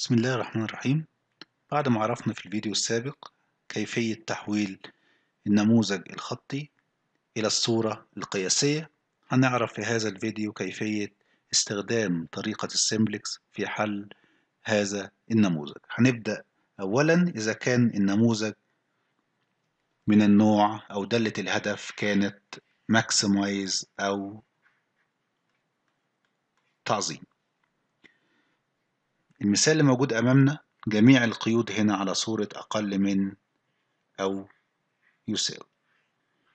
بسم الله الرحمن الرحيم بعد ما عرفنا في الفيديو السابق كيفية تحويل النموذج الخطي إلى الصورة القياسية هنعرف في هذا الفيديو كيفية استخدام طريقة السمبلكس في حل هذا النموذج هنبدأ أولا إذا كان النموذج من النوع أو دلة الهدف كانت ماكسمايز أو تعظيم المثال اللي موجود أمامنا جميع القيود هنا على صورة أقل من أو يساوي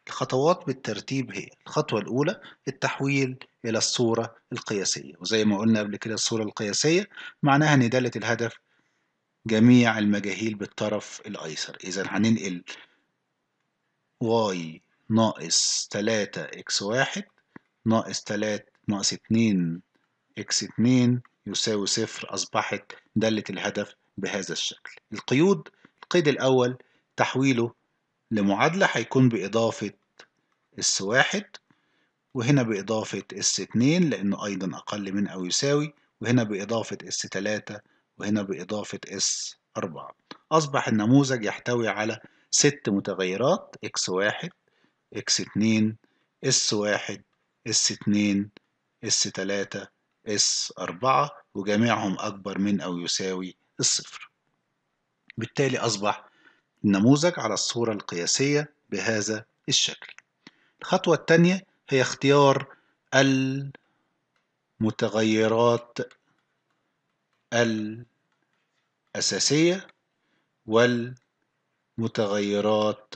الخطوات بالترتيب هي الخطوة الأولى التحويل إلى الصورة القياسية وزي ما قلنا قبل كده الصورة القياسية معناها إن دالة الهدف جميع المجاهيل بالطرف الأيسر إذا هننقل y ناقص 3 x واحد ناقص 3 ناقص 2 x 2 يساوي صفر أصبحت دالة الهدف بهذا الشكل القيود القيد الأول تحويله لمعادلة هيكون بإضافة اس واحد وهنا بإضافة اس اتنين لأنه أيضا أقل من أو يساوي وهنا بإضافة اس تلاتة وهنا بإضافة اس أربعة أصبح النموذج يحتوي على ست متغيرات اكس واحد اكس اتنين اس واحد اس اتنين اس تلاتة s 4 وجميعهم أكبر من أو يساوي الصفر بالتالي أصبح النموذج على الصورة القياسية بهذا الشكل الخطوة الثانية هي اختيار المتغيرات الأساسية والمتغيرات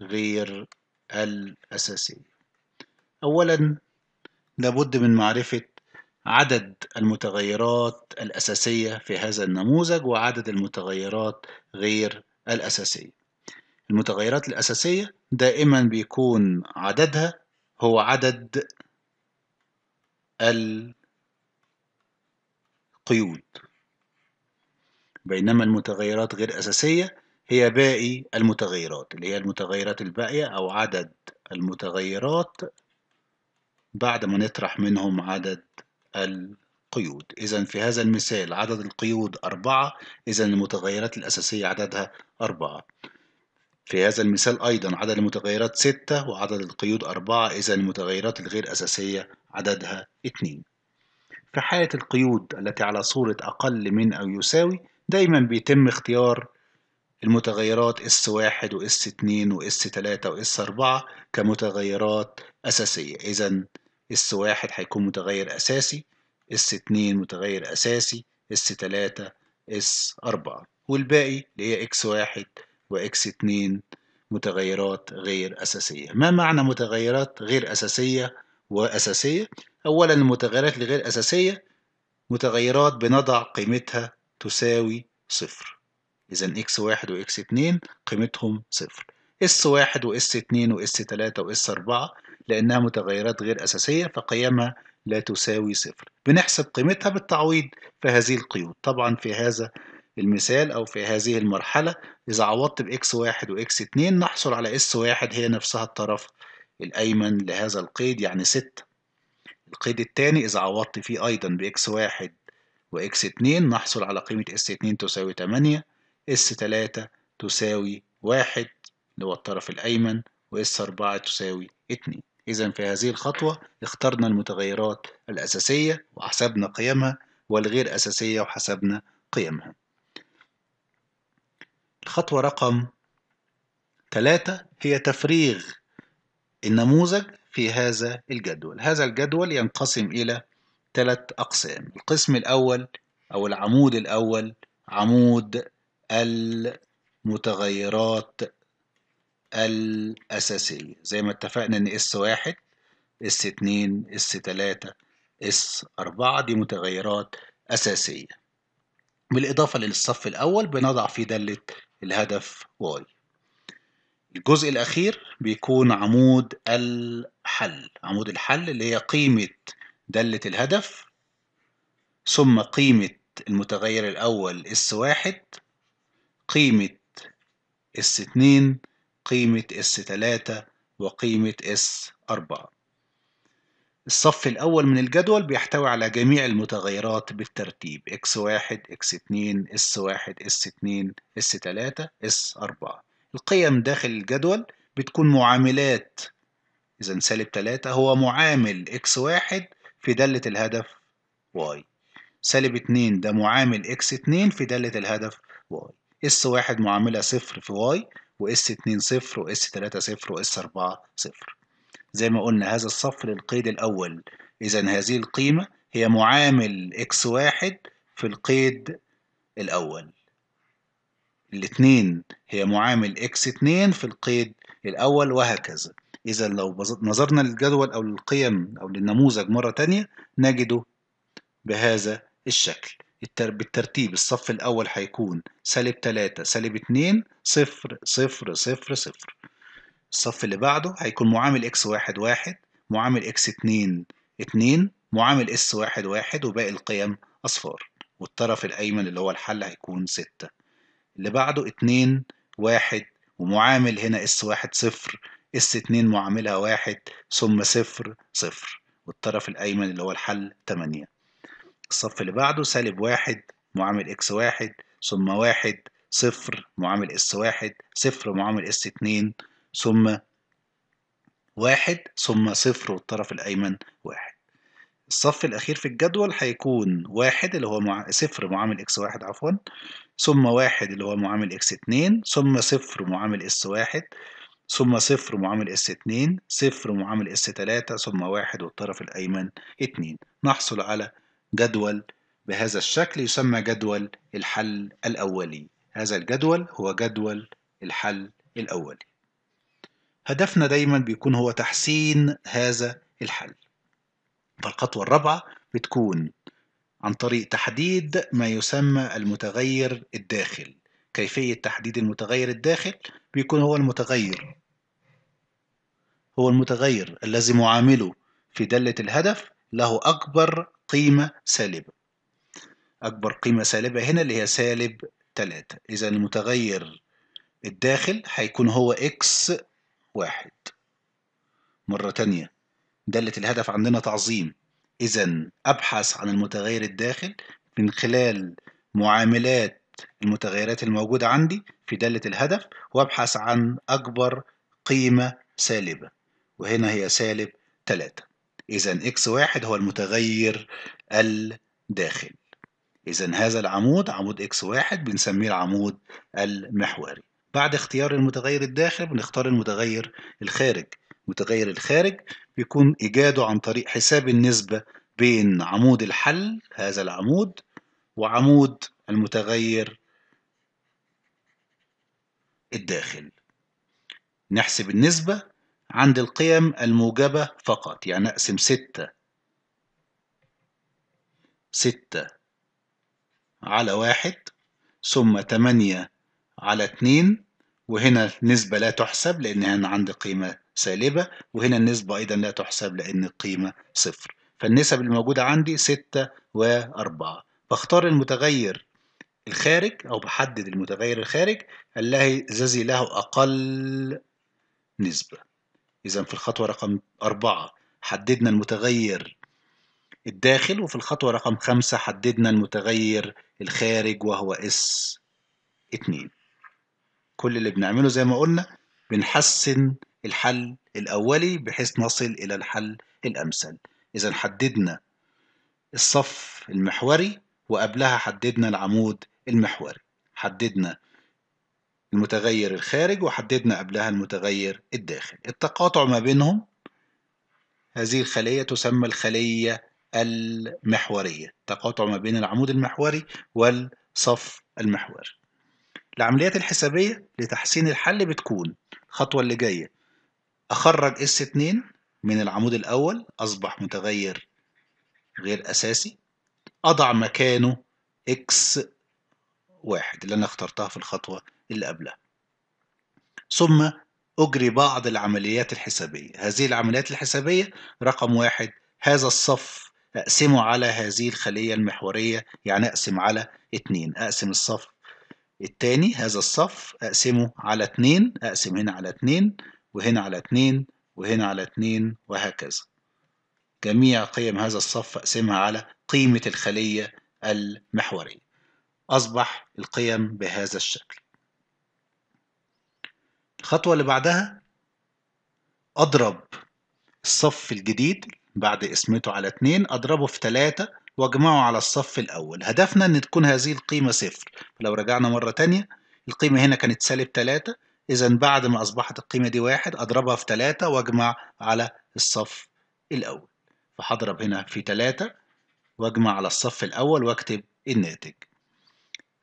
غير الأساسية أولا لابد من معرفة عدد المتغيرات الأساسية في هذا النموذج وعدد المتغيرات غير الأساسية المتغيرات الأساسية دائما بيكون عددها هو عدد القيود بينما المتغيرات غير أساسية هي باقي المتغيرات اللي هي المتغيرات الباقية أو عدد المتغيرات بعد ما نطرح منهم عدد القيود إذا في هذا المثال عدد القيود أربعة إذا المتغيرات الأساسية عددها أربعة في هذا المثال أيضا عدد المتغيرات ستة وعدد القيود أربعة إذا المتغيرات الغير أساسية عددها اتنين في حالة القيود التي على صورة أقل من أو يساوي دايما بيتم اختيار المتغيرات S1 و S2 و S3 و S4 كمتغيرات أساسية إذا اس واحد هيكون متغير أساسي اس اتنين متغير أساسي اس تلاتة اس أربعة والباقي اللي هي اكس واحد واكس اتنين متغيرات غير أساسية ما معنى متغيرات غير أساسية وأساسية؟ أولا المتغيرات الغير أساسية متغيرات بنضع قيمتها تساوي صفر إذا إكس واحد وإكس اتنين قيمتهم صفر اس واحد واس اتنين واس تلاتة واس أربعة لأنها متغيرات غير أساسية فقيمها لا تساوي صفر بنحسب قيمتها بالتعويض في هذه القيود طبعا في هذا المثال أو في هذه المرحلة إذا عوضت بإكس واحد وإكس اتنين نحصل على إس واحد هي نفسها الطرف الأيمن لهذا القيد يعني ستة القيد الثاني إذا عوضت فيه أيضا بإكس واحد وإكس اتنين نحصل على قيمة إس اتنين تساوي تمانية إس تلاتة تساوي واحد اللي هو الطرف الأيمن و s أربعة تساوي اتنين إذا في هذه الخطوة اخترنا المتغيرات الأساسية وحسبنا قيمها والغير أساسية وحسبنا قيمها الخطوة رقم ثلاثة هي تفريغ النموذج في هذا الجدول هذا الجدول ينقسم إلى ثلاث أقسام القسم الأول أو العمود الأول عمود المتغيرات الأساسية زي ما اتفقنا إن اس واحد اس اتنين اس تلاتة اس أربعة دي متغيرات أساسية بالإضافة للصف الأول بنضع فيه دالة الهدف واي الجزء الأخير بيكون عمود الحل عمود الحل اللي هي قيمة دالة الهدف ثم قيمة المتغير الأول اس واحد قيمة اس اتنين قيمة S3 وقيمة S4 الصف الأول من الجدول بيحتوي على جميع المتغيرات بالترتيب x1 x2 s1 s2 s3 s4 القيم داخل الجدول بتكون معاملات إذا سالب 3 هو معامل x1 في دالة الهدف y سالب 2 ده معامل x2 في دالة الهدف y s1 معاملة صفر في y واس 2 0 واس 3 0 واس 4 0 زي ما قلنا هذا الصف للقيد الأول إذا هذه القيمة هي معامل إكس واحد في القيد الأول الاتنين هي معامل إكس 2 في القيد الأول وهكذا إذا لو نظرنا للجدول أو للقيم أو للنموذج مرة تانية نجده بهذا الشكل بالترتيب الصف الأول هيكون سالب 3 سالب 2 صفر صفر صفر صفر الصف اللي بعده هيكون معامل إكس واحد واحد معامل إكس 2 2 معامل إس واحد واحد وباقي القيم أصفار والطرف الأيمن اللي هو الحل هيكون 6 اللي بعده 2 واحد ومعامل هنا إس واحد صفر اس 2 معاملها واحد ثم صفر صفر والطرف الأيمن اللي هو الحل 8 الصف اللي بعده سالب واحد معامل إكس واحد ثم واحد صفر معامل إس واحد صفر معامل إس اتنين ثم واحد ثم صفر والطرف الأيمن واحد الصف الأخير في الجدول هيكون واحد اللي هو مع... صفر معامل إكس واحد عفوا ثم واحد اللي هو معامل إكس اتنين ثم صفر معامل إس واحد ثم صفر معامل اس اتنين صفر معامل اس تلاتة ثم واحد والطرف الأيمن اتنين نحصل على جدول بهذا الشكل يسمى جدول الحل الأولي هذا الجدول هو جدول الحل الأولي هدفنا دايما بيكون هو تحسين هذا الحل فالخطوة الرابعة بتكون عن طريق تحديد ما يسمى المتغير الداخل كيفية تحديد المتغير الداخل بيكون هو المتغير هو المتغير الذي معامله في دالة الهدف له أكبر قيمة سالبة أكبر قيمة سالبة هنا اللي هي سالب تلاتة إذا المتغير الداخل هيكون هو إكس واحد مرة تانية دالة الهدف عندنا تعظيم إذا أبحث عن المتغير الداخل من خلال معاملات المتغيرات الموجودة عندي في دالة الهدف وأبحث عن أكبر قيمة سالبة وهنا هي سالب 3 اذا إكس واحد هو المتغير الداخل إذا هذا العمود عمود إكس واحد بنسميه العمود المحوري بعد اختيار المتغير الداخل بنختار المتغير الخارج المتغير الخارج بيكون إيجاده عن طريق حساب النسبة بين عمود الحل هذا العمود وعمود المتغير الداخل نحسب النسبة عند القيم الموجبة فقط يعني أقسم ستة ستة على واحد ثم تمانية على اتنين وهنا النسبة لا تحسب لأن هنا عندي قيمة سالبة وهنا النسبة أيضا لا تحسب لأن القيمة صفر فالنسب الموجودة عندي ستة وأربعة بختار المتغير الخارج أو بحدد المتغير الخارج الذي له أقل نسبة إذا في الخطوة رقم أربعة حددنا المتغير الداخل وفي الخطوة رقم خمسة حددنا المتغير الخارج وهو اس اتنين كل اللي بنعمله زي ما قلنا بنحسن الحل الأولي بحيث نصل إلى الحل الأمثل إذا حددنا الصف المحوري وقبلها حددنا العمود المحوري حددنا المتغير الخارج وحددنا قبلها المتغير الداخل التقاطع ما بينهم هذه الخلية تسمى الخلية المحورية تقاطع ما بين العمود المحوري والصف المحوري العمليات الحسابية لتحسين الحل بتكون الخطوة اللي جاية أخرج S2 من العمود الأول أصبح متغير غير أساسي أضع مكانه X واحد اللي أنا اخترتها في الخطوة اللي قبلها ثم أجري بعض العمليات الحسابية هذه العمليات الحسابية رقم واحد هذا الصف أقسمه على هذه الخلية المحورية يعني أقسم على اتنين أقسم الصف الثاني هذا الصف أقسمه على اتنين أقسم هنا على اتنين وهنا على اتنين وهنا على اتنين وهكذا جميع قيم هذا الصف أقسمها على قيمة الخلية المحورية أصبح القيم بهذا الشكل الخطوة اللي بعدها أضرب الصف الجديد بعد اسمته على 2 أضربه في 3 وأجمعه على الصف الأول هدفنا أن تكون هذه القيمة صفر فلو رجعنا مرة تانية القيمة هنا كانت سالب 3 إذا بعد ما أصبحت القيمة دي واحد أضربها في 3 وأجمع على الصف الأول فهضرب هنا في 3 وأجمع على الصف الأول وأكتب الناتج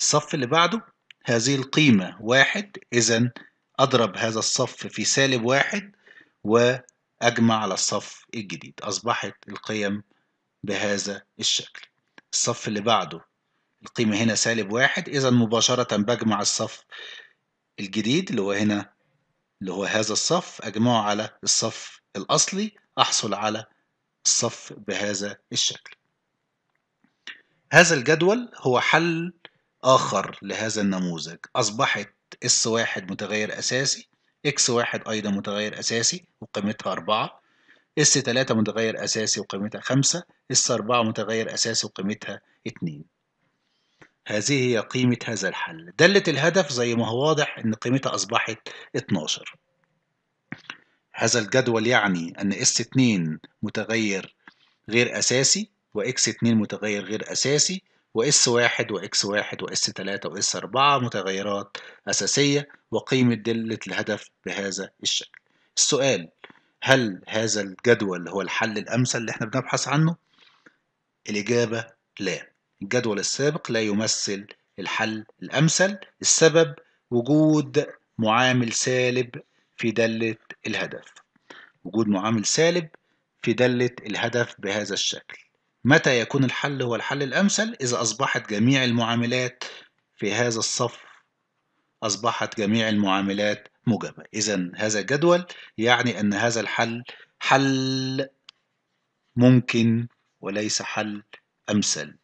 الصف اللي بعده هذه القيمة واحد إذا أضرب هذا الصف في سالب واحد وأجمع على الصف الجديد أصبحت القيم بهذا الشكل الصف اللي بعده القيمة هنا سالب واحد إذا مباشرة بجمع الصف الجديد اللي هو هنا اللي هو هذا الصف أجمعه على الصف الأصلي أحصل على الصف بهذا الشكل هذا الجدول هو حل آخر لهذا النموذج أصبحت S1 متغير أساسي X1 أيضا متغير أساسي وقيمتها 4 S3 متغير أساسي وقيمتها 5 S4 متغير أساسي وقيمتها 2 هذه هي قيمة هذا الحل دلت الهدف زي ما هو واضح أن قيمتها أصبحت 12 هذا الجدول يعني أن S2 متغير غير أساسي وإكس 2 متغير غير أساسي وإس واحد وإكس واحد وإس تلاتة وإس أربعة متغيرات أساسية وقيمة دلة الهدف بهذا الشكل السؤال هل هذا الجدول هو الحل الأمثل اللي احنا بنبحث عنه؟ الإجابة لا الجدول السابق لا يمثل الحل الأمثل السبب وجود معامل سالب في دلة الهدف وجود معامل سالب في دلة الهدف بهذا الشكل متى يكون الحل هو الحل الأمثل؟ إذا أصبحت جميع المعاملات في هذا الصف أصبحت جميع المعاملات موجبة إذا هذا الجدول يعني أن هذا الحل حل ممكن وليس حل أمثل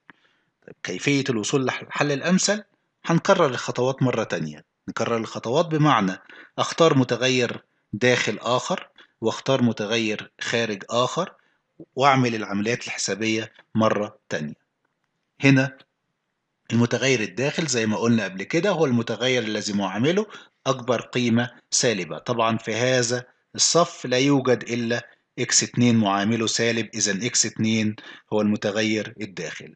طيب كيفية الوصول للحل الأمثل هنكرر الخطوات مرة تانية نكرر الخطوات بمعنى أختار متغير داخل آخر واختار متغير خارج آخر وأعمل العمليات الحسابية مرة تانية هنا المتغير الداخل زي ما قلنا قبل كده هو المتغير الذي معامله أكبر قيمة سالبة طبعا في هذا الصف لا يوجد إلا x2 معامله سالب إذا x2 هو المتغير الداخل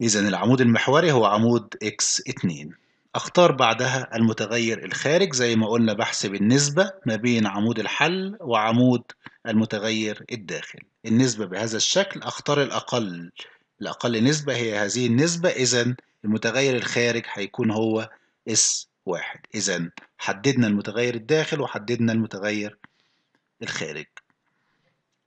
إذا العمود المحوري هو عمود x2 اختار بعدها المتغير الخارج زي ما قلنا بحسب النسبة ما بين عمود الحل وعمود المتغير الداخل النسبة بهذا الشكل اختار الاقل الاقل نسبة هي هذه النسبة اذا المتغير الخارج هيكون هو s واحد اذا حددنا المتغير الداخل وحددنا المتغير الخارج